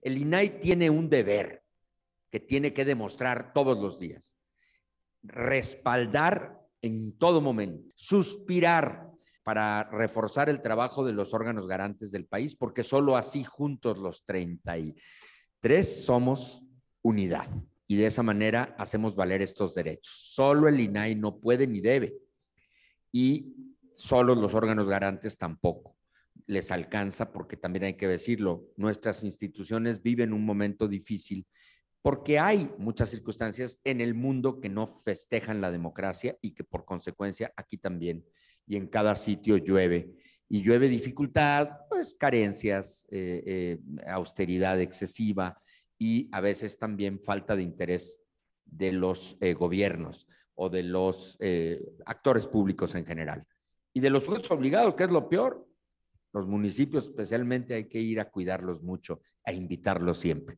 El INAI tiene un deber que tiene que demostrar todos los días. Respaldar en todo momento, suspirar para reforzar el trabajo de los órganos garantes del país, porque solo así juntos los 33 somos unidad y de esa manera hacemos valer estos derechos. Solo el INAI no puede ni debe y solo los órganos garantes tampoco les alcanza, porque también hay que decirlo, nuestras instituciones viven un momento difícil porque hay muchas circunstancias en el mundo que no festejan la democracia y que por consecuencia aquí también y en cada sitio llueve. Y llueve dificultad, pues carencias, eh, eh, austeridad excesiva y a veces también falta de interés de los eh, gobiernos o de los actores públicos en general. Y de los sueldos obligados, que es lo peor, los municipios especialmente hay que ir a cuidarlos mucho, a invitarlos siempre.